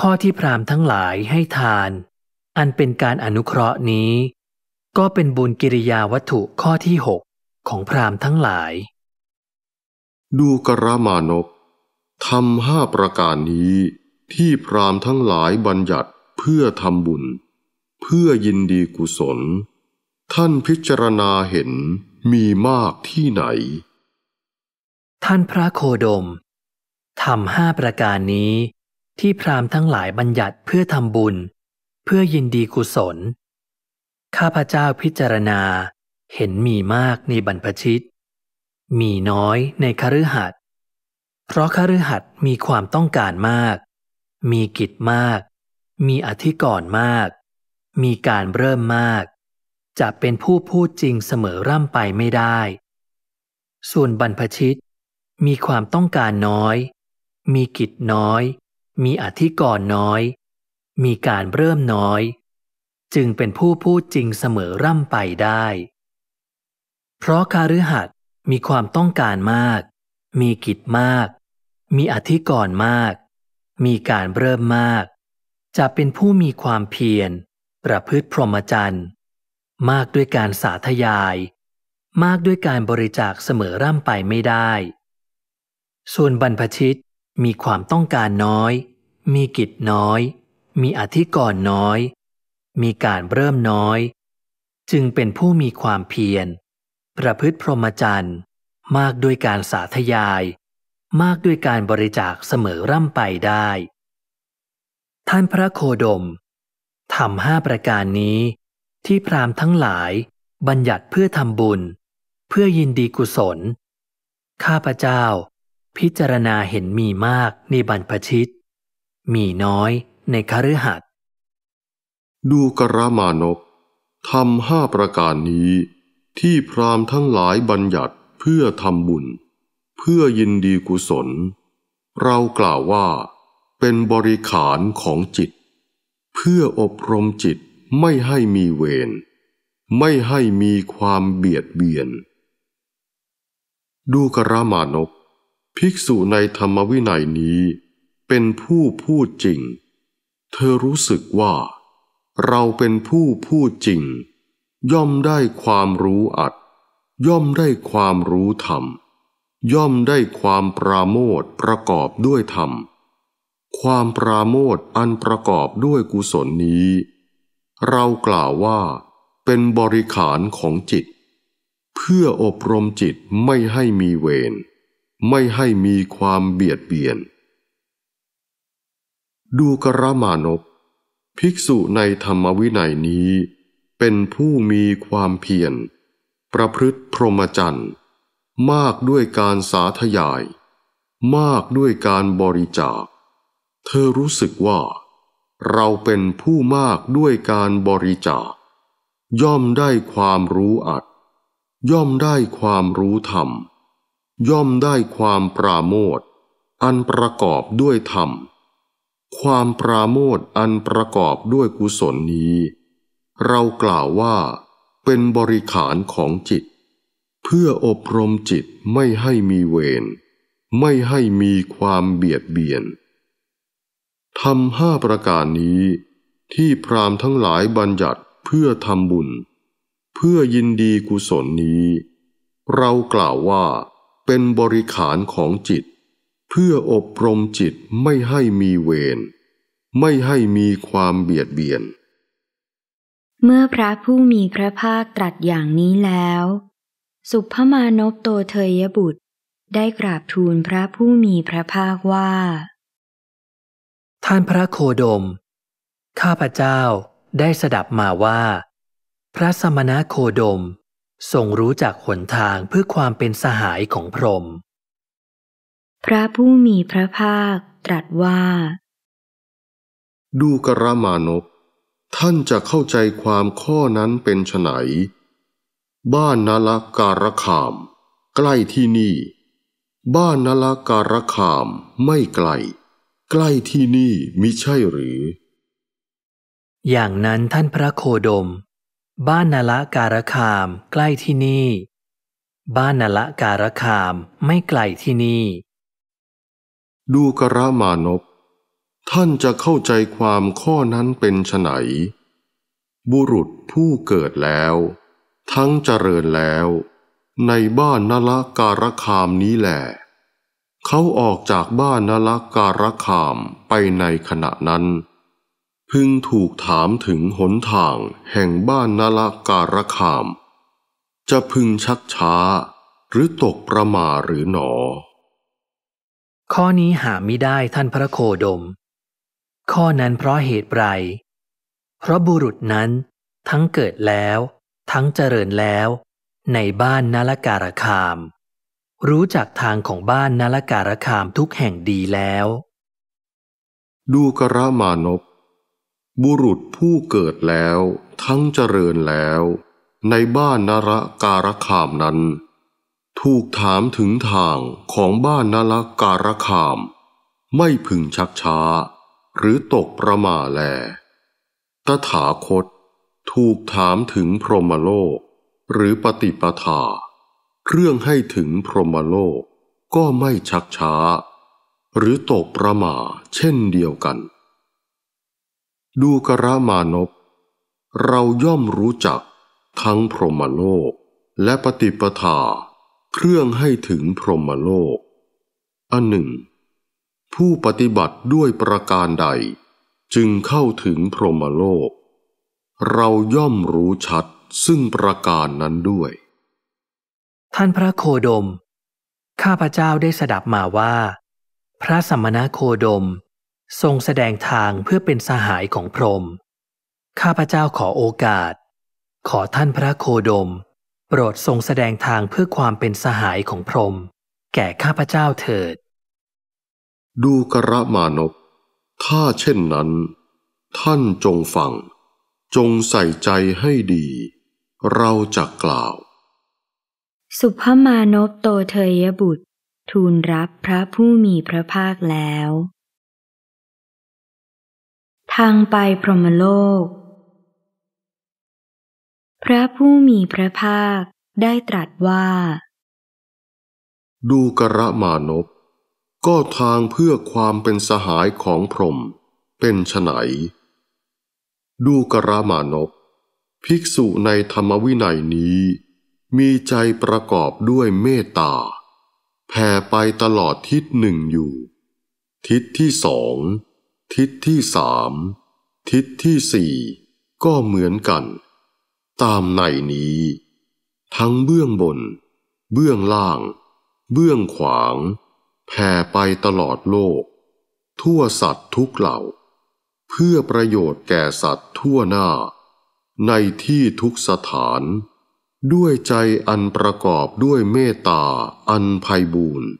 ข้อที่พรามทั้งหลายให้ทาน อันเป็นการอนุเคราะห์นี้ ก็เป็นบุญกิริยาวัตถุข้อที่หกของพรามทั้งหลาย ดูกรมานพทำห้าประการนี้ ที่พรามทั้งหลายบัญญัติเพื่อทำบุญ เพื่อยินดีกุศล ท่านพิจารณาเห็นมีมากที่ไหน ท่านพระโคดมทำห้าประการนี้ที่พราหมณ์ทั้งหลายบัญญัติเพื่อทำบุญ เพื่อยินดีกุศล ข้าพเจ้าพิจารณาเห็นมีมากในบรรพชิต มีน้อยในคฤหัสถ์เพราะคฤหัสถ์มีความต้องการมาก มีกิจมาก มีอธิกรณ์มาก มีการเริ่มมาก จะเป็นผู้พูดจริงเสมอร่ำไปไม่ได้ ส่วนบรรพชิตมีความต้องการน้อย มีกิจน้อยมีอธิกรณ์น้อย มีการเริ่มน้อย จึงเป็นผู้พูดจริงเสมอร่ำไปได้ เพราะคารืหัดมีความต้องการมาก มีกิจมาก มีอธิกรณ์มาก มีการเริ่มมาก จะเป็นผู้มีความเพียร ประพฤติพรหมจรรย์ มากด้วยการสาธยาย มากด้วยการบริจาคเสมอร่ำไปไม่ได้ ส่วนบรรพชิตมีความต้องการน้อย มีกิจน้อย มีอธิกรณ์น้อย มีการเริ่มน้อย จึงเป็นผู้มีความเพียร ประพฤติพรหมจรรย์มากด้วยการสาธยาย มากด้วยการบริจาคเสมอร่ำไปได้ ท่านพระโคดม ทำห้าประการนี้ ที่พรามทั้งหลายบัญญัติเพื่อทำบุญ เพื่อยินดีกุศลข้าพเจ้าพิจารณาเห็นมีมากในบรรพชิต มีน้อยในคฤหัสถ์ดูกรมานพทำห้าประการนี้ ที่พรามทั้งหลายบัญญัติเพื่อทำบุญ เพื่อยินดีกุศล เรากล่าวว่าเป็นบริขารของจิต เพื่ออบรมจิตไม่ให้มีเวรไม่ให้มีความเบียดเบียน ดูกรมานพภิกษุในธรรมวินัยนี้เป็นผู้พูดจริง เธอรู้สึกว่า เราเป็นผู้พูดจริง ย่อมได้ความรู้อัดย่อมได้ความรู้ธรรม ย่อมได้ความปราโมทประกอบด้วยธรรม ความปราโมทอันประกอบด้วยกุศลนี้ เรากล่าวว่าเป็นบริขารของจิต เพื่ออบรมจิตไม่ให้มีเวรไม่ให้มีความเบียดเบียน ดูกระมานพภิกษุในธรรมวินัยนี้ เป็นผู้มีความเพียรประพฤติพรหมจรรย์มากด้วยการสาธยาย มากด้วยการบริจาค เธอรู้สึกว่า เราเป็นผู้มากด้วยการบริจาค ย่อมได้ความรู้อัดย่อมได้ความรู้ธรรมย่อมได้ความปราโมทอันประกอบด้วยธรรม ความปราโมทอันประกอบด้วยกุศลนี้ เรากล่าวว่า เป็นบริขารของจิต เพื่ออบรมจิตไม่ให้มีเวรไม่ให้มีความเบียดเบียนทำห้าประการนี้ ที่พรามทั้งหลายบัญญัติเพื่อทำบุญ เพื่อยินดีกุศลนี้ เรากล่าวว่าเป็นบริขารของจิต เพื่ออบรมจิตไม่ให้มีเวร ไม่ให้มีความเบียดเบียน เมื่อพระผู้มีพระภาคตรัสอย่างนี้แล้ว สุภมานพโตเทยบุตรได้กราบทูลพระผู้มีพระภาคว่าท่านพระโคดม ข้าพเจ้าได้สดับมาว่า พระสมณะโคดมทรงรู้จักหนทางเพื่อความเป็นสหายของพรหมพระผู้มีพระภาคตรัสว่า ดูกระมานพท่านจะเข้าใจความข้อนั้นเป็นไฉนบ้านนลการขาม ใกล้ที่นี่ บ้านนลการขามไม่ไกล ใกล้ที่นี่มิใช่หรือ อย่างนั้นท่านพระโคดมบ้านนาละการคามใกล้ที่นี่ บ้านนาละการคามไม่ไกลที่นี่ ดูกระมานพท่านจะเข้าใจความข้อนั้นเป็นไฉนบุรุษผู้เกิดแล้ว ทั้งเจริญแล้ว ในบ้านนละการคามนี้แหละเขาออกจากบ้านนละการคามไปในขณะนั้นพึงถูกถามถึงหนทางแห่งบ้านนาลการคาม จะพึงชักช้าหรือตกประมาหรือหนอ ข้อนี้หาไม่ได้ท่านพระโคดม ข้อนั้นเพราะเหตุไรเพราะบุรุษนั้นทั้งเกิดแล้วทั้งเจริญแล้วในบ้านนาลการคาม รู้จักทางของบ้านนาลการคามทุกแห่งดีแล้ว ดูกระมานพบุรุษผู้เกิดแล้วทั้งเจริญแล้วในบ้านนรการคามนั้น ถูกถามถึงทางของบ้านนรการคาม ไม่พึงชักช้า หรือตกประมาแลตถาคตถูกถามถึงพรหมโลกหรือปฏิปทา เครื่องให้ถึงพรหมโลกก็ไม่ชักช้า หรือตกประมาเช่นเดียวกันดูกระมานพเราย่อมรู้จักทั้งพรหมโลกและปฏิปทา เครื่องให้ถึงพรหมโลก อันหนึ่ง ผู้ปฏิบัติด้วยประการใด จึงเข้าถึงพรหมโลก เราย่อมรู้ชัดซึ่งประการนั้นด้วย ท่านพระโคดม ข้าพเจ้าได้สดับมาว่า พระสัมมาโคดมทรงแสดงทางเพื่อเป็นสหายของพรหมข้าพเจ้าขอโอกาส ขอท่านพระโคดม โปรดทรงแสดงทางเพื่อความเป็นสหายของพรหมแก่ข้าพเจ้าเถิด ดูกระมานพถ้าเช่นนั้น ท่านจงฟัง จงใส่ใจให้ดี เราจะกล่าว สุภมานพโตเทยบุตร ทูลรับพระผู้มีพระภาคแล้วทางไปพรหมโลก พระผู้มีพระภาคได้ตรัสว่า ดูกระมานพก็ทางเพื่อความเป็นสหายของพรหมเป็นไฉนดูกระมานพภิกษุในธรรมวินัยนี้ มีใจประกอบด้วยเมตตาแผ่ไปตลอดทิศหนึ่งอยู่ ทิศที่สองทิศที่สาม ทิศที่สี่ ก็เหมือนกัน ตามในนี้ ทั้งเบื้องบน เบื้องล่าง เบื้องขวาง แผ่ไปตลอดโลก ทั่วสัตว์ทุกเหล่า เพื่อประโยชน์แก่สัตว์ทั่วหน้า ในที่ทุกสถาน ด้วยใจอันประกอบด้วยเมตตาอันไพบูรณ์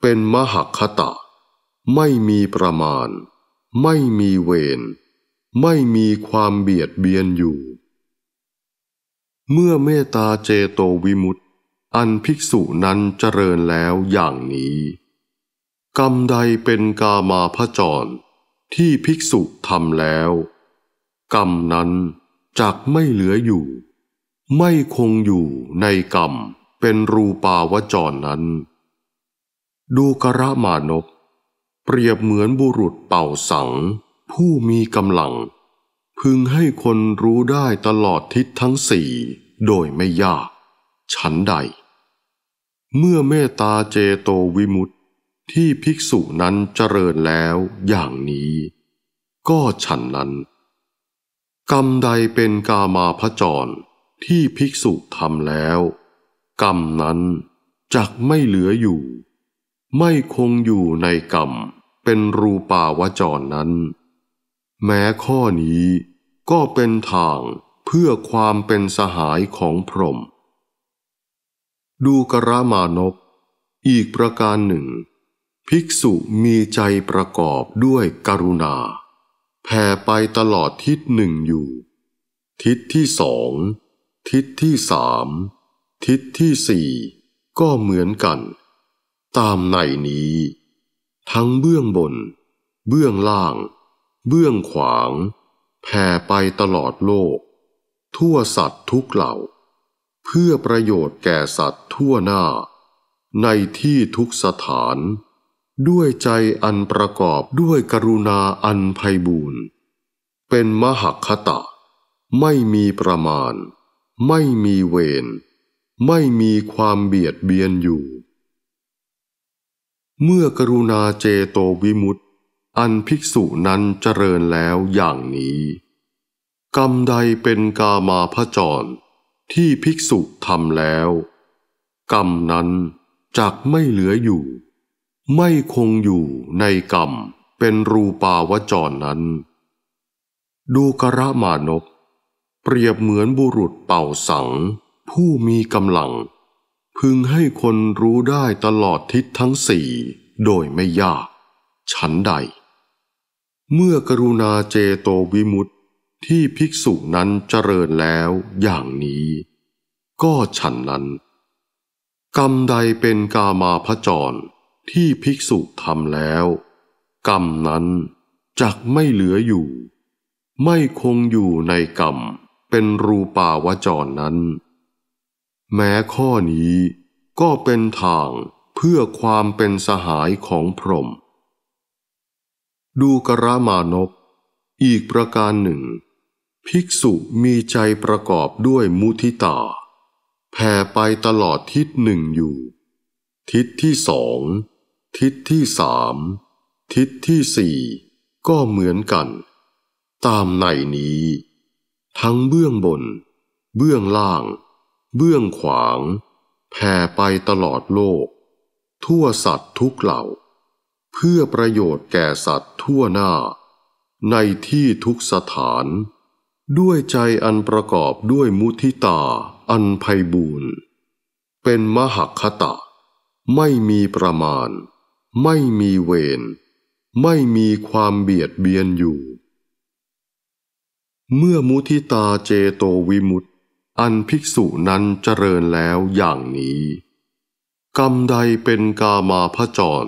เป็นมหคตะ ไม่มีประมาณไม่มีเวร ไม่มีความเบียดเบียนอยู่ เมื่อเมตตาเจโตวิมุตติอันภิกษุนั้นเจริญแล้วอย่างนี้ กรรมใดเป็นกามาพจรที่ภิกษุทำแล้ว กรรมนั้นจักไม่เหลืออยู่ ไม่คงอยู่ในกรรมเป็นรูปาวจรนั้น ดูกระมานพเปรียบเหมือนบุรุษเป่าสังผู้มีกำลัง พึงให้คนรู้ได้ตลอดทิศทั้งสี่โดยไม่ยาก ฉันใด เมื่อเมตตาเจโตวิมุตติที่ภิกษุนั้นเจริญแล้วอย่างนี้ ก็ฉันนั้น กรรมใดเป็นกามาพจร ที่ภิกษุทำแล้ว กรรมนั้น จักไม่เหลืออยู่ ไม่คงอยู่ในกรรมเป็นรูปาวจรนั้น แม้ข้อนี้ก็เป็นทางเพื่อความเป็นสหายของพรหม ดูกระมานพ อีกประการหนึ่ง ภิกษุมีใจประกอบด้วยกรุณาแผ่ไปตลอดทิศหนึ่งอยู่ ทิศที่สอง ทิศที่สาม ทิศที่สี่ ก็เหมือนกัน ตามในนี้ทั้งเบื้องบน เบื้องล่าง เบื้องขวาง แผ่ไปตลอดโลก ทั่วสัตว์ทุกเหล่า เพื่อประโยชน์แก่สัตว์ทั่วหน้า ในที่ทุกสถาน ด้วยใจอันประกอบด้วยกรุณาอันไพบูรณ์เป็นมหคตะ ไม่มีประมาณ ไม่มีเวร ไม่มีความเบียดเบียนอยู่เมื่อกรุณาเจโตวิมุตติอันภิกษุนั้นเจริญแล้วอย่างนี้ กรรมใดเป็นกามาพจร ที่ภิกษุทำแล้ว กรรมนั้นจักไม่เหลืออยู่ ไม่คงอยู่ในกรรมเป็นรูปาวจรนั้น ดูกระมานก เปรียบเหมือนบุรุษเป่าสังผู้มีกำลังพึงให้คนรู้ได้ตลอดทิศทั้งสี่โดยไม่ยาก ฉันใด เมื่อกรุณาเจโตวิมุตติที่ภิกษุนั้นเจริญแล้วอย่างนี้ ก็ฉันนั้น กรรมใดเป็นกามาพจร ที่ภิกษุทำแล้ว กรรมนั้นจักไม่เหลืออยู่ ไม่คงอยู่ในกรรม เป็นรูปาวจรนั้นแม้ข้อนี้ก็เป็นทางเพื่อความเป็นสหายของพรหมดูกระมานพ อีกประการหนึ่ง ภิกษุมีใจประกอบด้วยมุทิตา แผ่ไปตลอดทิศหนึ่งอยู่ ทิศที่สองทิศที่สามทิศที่สี่ก็เหมือนกัน ตามในนี้ ทั้งเบื้องบน เบื้องล่างเบื้องขวางแผ่ไปตลอดโลก ทั่วสัตว์ทุกเหล่า เพื่อประโยชน์แก่สัตว์ทั่วหน้า ในที่ทุกสถาน ด้วยใจอันประกอบด้วยมุทิตาอันไพบูรณ์เป็นมหคตะ ไม่มีประมาณ ไม่มีเวรไม่มีความเบียดเบียนอยู่ เมื่อมุทิตาเจโตวิมุตอันภิกษุนั้นเจริญแล้วอย่างนี้ กรรมใดเป็นกามาพจร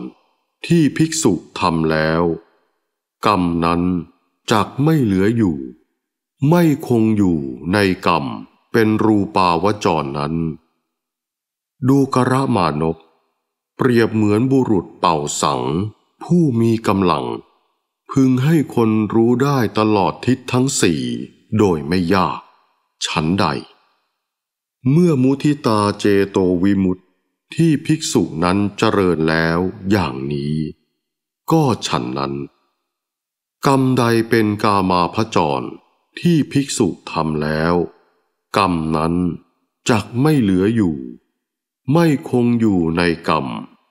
ที่ภิกษุทำแล้ว กรรมนั้นจักไม่เหลืออยู่ ไม่คงอยู่ในกรรมเป็นรูปาวจรนั้น ดูกระมานกเปรียบเหมือนบุรุษเป่าสังผู้มีกำลัง พึงให้คนรู้ได้ตลอดทิศทั้งสี่โดยไม่ยาก ฉันใดเมื่อมุทิตาเจโตวิมุตติที่ภิกษุนั้นเจริญแล้วอย่างนี้ ก็ฉันนั้น กรรมใดเป็นกามาพจรที่ภิกษุทำแล้ว กรรม นั้นจักไม่เหลืออยู่ ไม่คงอยู่ในกรรม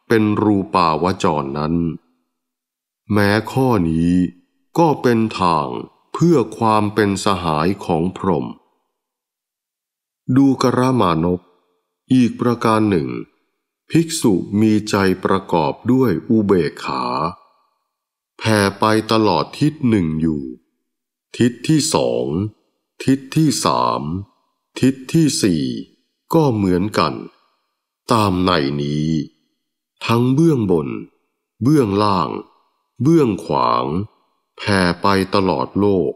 เป็นรูปาวจรนั้น แม้ข้อนี้ก็เป็นทางเพื่อความเป็นสหายของพรหมดูกระมานพอีกประการหนึ่ง ภิกษุมีใจประกอบด้วยอุเบกขา แผ่ไปตลอดทิศหนึ่งอยู่ ทิศที่สอง ทิศที่สาม ทิศที่สี่ ก็เหมือนกัน ตามในนี้ ทั้งเบื้องบน เบื้องล่าง เบื้องขวาง แผ่ไปตลอดโลก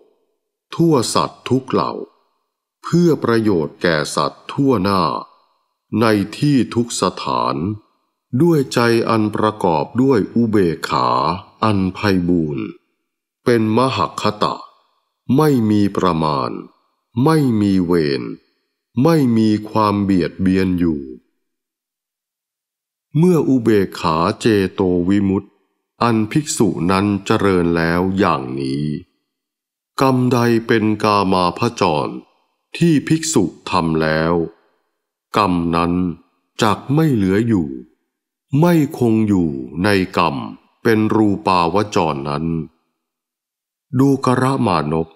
ทั่วสัตว์ทุกเหล่าเพื่อประโยชน์แก่สัตว์ทั่วหน้า ในที่ทุกสถาน ด้วยใจอันประกอบด้วยอุเบกขา อันไพบูรณ์ เป็นมหคตะ ไม่มีประมาณ ไม่มีเวรไม่มีความเบียดเบียนอยู่ เมื่ออุเบกขาเจโตวิมุตตอันภิกษุนั้นเจริญแล้วอย่างนี้ กรรมใดเป็นกามาพจรที่ภิกษุทำแล้ว กรรมนั้นจักไม่เหลืออยู่ ไม่คงอยู่ในกรรมเป็นรูปาวจรนั้น ดูกระมานพ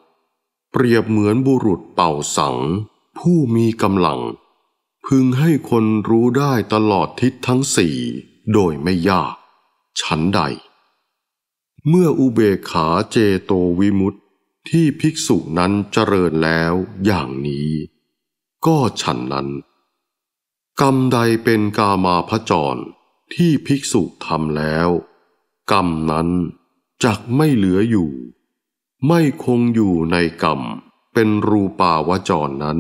เปรียบเหมือนบุรุษเป่าสังผู้มีกำลัง พึงให้คนรู้ได้ตลอดทิศทั้งสี่โดยไม่ยาก ฉันใด เมื่ออุเบขาเจโตวิมุตตที่ภิกษุนั้นเจริญแล้วอย่างนี้ ก็ฉันนั้น กรรมใดเป็นกามาพจร ที่ภิกษุทำแล้ว กรรมนั้น จักไม่เหลืออยู่ ไม่คงอยู่ในกรรมเป็นรูปาวจรนั้น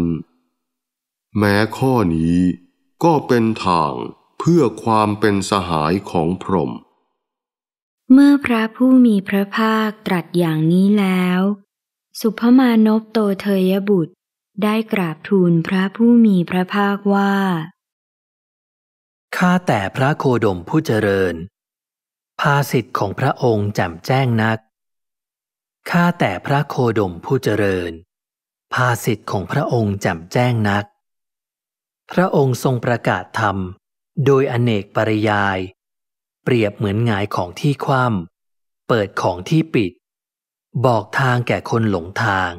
แม้ข้อนี้ก็เป็นทางเพื่อความเป็นสหายของพรหมเมื่อพระผู้มีพระภาคตรัสอย่างนี้แล้วสุพมานพโตเทยบุตรได้กราบทูลพระผู้มีพระภาคว่า ข้าแต่พระโคดมผู้เจริญ ภาสิทธิ์ของพระองค์แจ่มแจ้งนัก ข้าแต่พระโคดมผู้เจริญ ภาสิทธิ์ของพระองค์แจ่มแจ้งนัก พระองค์ทรงประกาศธรรมโดยอเนกปริยาย เปรียบเหมือนงายของที่คว่ำเปิดของที่ปิดบอกทางแก่คนหลงทาง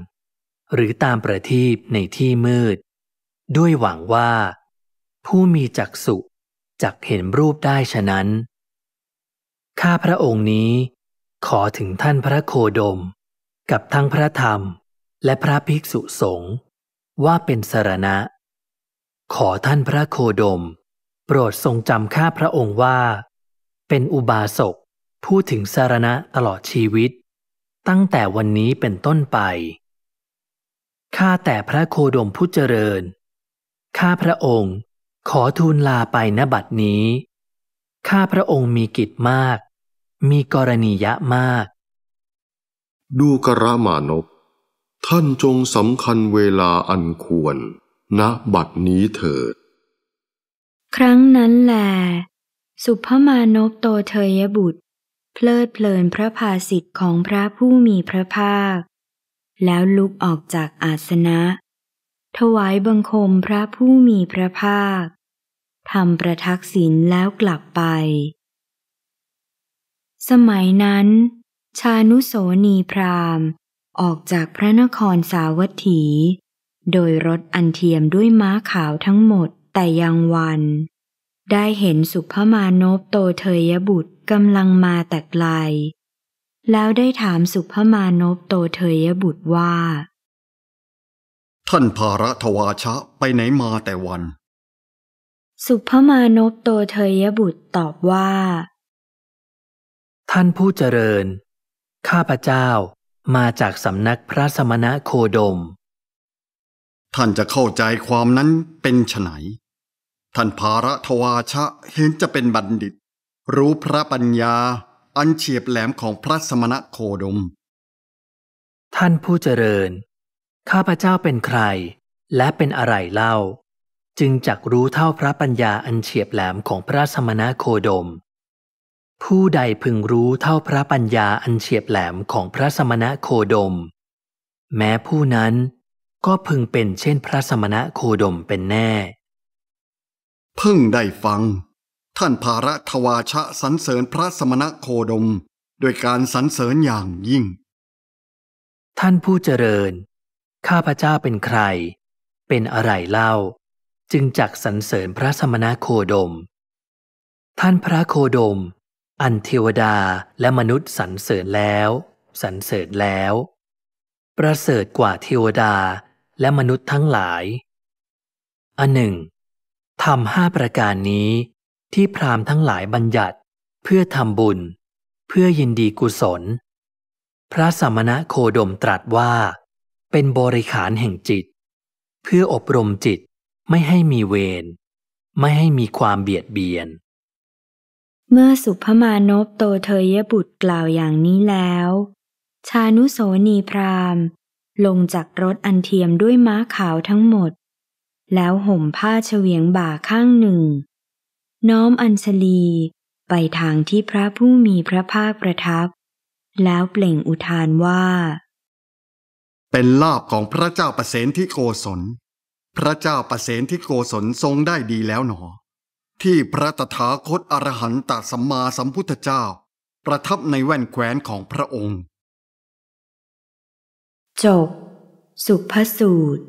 หรือตามประทีปในที่มืด ด้วยหวังว่า ผู้มีจักษุจักเห็นรูปได้ฉะนั้น ข้าพระองค์นี้ ขอถึงท่านพระโคดม กับทั้งพระธรรมและพระภิกษุสงฆ์ว่าเป็นสรณะ ขอท่านพระโคดม โปรดทรงจำข้าพระองค์ว่า เป็นอุบาสกพูดถึงสารณะตลอดชีวิตตั้งแต่วันนี้เป็นต้นไป ข้าแต่พระโคดมผู้เจริญ ข้าพระองค์ขอทูลลาไปณบัดนี้ ข้าพระองค์มีกิจมาก มีกรณียะมาก ดูกระมานพท่านจงสำคัญเวลาอันควร ณบัดนี้เถิด ครั้งนั้นแหลสุภมานพโตเทยบุตรเพลิดเพลินพระภาสิทธิ์ของพระผู้มีพระภาค แล้วลุกออกจากอาสนะ ถวายบังคมพระผู้มีพระภาคทำประทักษิณแล้วกลับไป สมัยนั้น ชานุโสนีพราหมณ์ ออกจากพระนครสาวัตถี โดยรถอันเทียมด้วยม้าขาวทั้งหมดแต่ยังวัน ได้เห็นสุภมานพโตเทยบุตรกำลังมาแต่ไกล แล้วได้ถามสุภมานพโตเทยบุตรว่า ท่านภาระทวาชะ ไปไหนมาแต่วัน สุภมานพโตเทยบุตรตอบว่า ท่านผู้เจริญ ข้าพเจ้ามาจากสำนักพระสมณะโคดม ท่านจะเข้าใจความนั้นเป็นไฉนท่านภาระทวาชะ เห็นจะเป็นบัณฑิตรู้พระปัญญาอันเฉียบแหลมของพระสมณะโคดม ท่านผู้เจริญ ข้าพเจ้าเป็นใครและเป็นอะไรเล่า จึงจักรู้เท่าพระปัญญาอันเฉียบแหลมของพระสมณะโคดม ผู้ใดพึงรู้เท่าพระปัญญาอันเฉียบแหลมของพระสมณะโคดม แม้ผู้นั้นก็พึงเป็นเช่นพระสมณะโคดมเป็นแน่เพิ่งได้ฟังท่านภาระทวาชะสรรเสริญพระสมณโคดมโดยการสรรเสริญอย่างยิ่ง ท่านผู้เจริญ ข้าพเจ้าเป็นใครเป็นอะไรเล่า จึงจักสรรเสริญพระสมณโคดม ท่านพระโคดม อันเทวดาและมนุษย์สรรเสริญแล้วสรรเสริญแล้ว ประเสริฐกว่าเทวดาและมนุษย์ทั้งหลาย อันหนึ่งทำห้าประการนี้ที่พราหมณ์ทั้งหลายบัญญัติเพื่อทำบุญ เพื่อยินดีกุศล พระสมณะโคดมตรัสว่า เป็นบริขารแห่งจิต เพื่ออบรมจิตไม่ให้มีเวรไม่ให้มีความเบียดเบียน เมื่อสุภมานพโตเทยบุตรกล่าวอย่างนี้แล้ว ชานุโสนีพราหมณ์ลงจากรถอันเทียมด้วยม้าขาวทั้งหมด แล้วห่มผ้าเฉวียงบ่าข้างหนึ่งน้อมอัญชลีไปทางที่พระผู้มีพระภาคประทับ แล้วเปล่งอุทานว่า เป็นลาบของพระเจ้าประเสนที่โกศล พระเจ้าประเสนที่โกศลทรงได้ดีแล้วหนอ ที่พระตถาคตอรหันตสัมมาสัมพุทธเจ้า ประทับในแว่นแคว้นของพระองค์จบสุภสูตร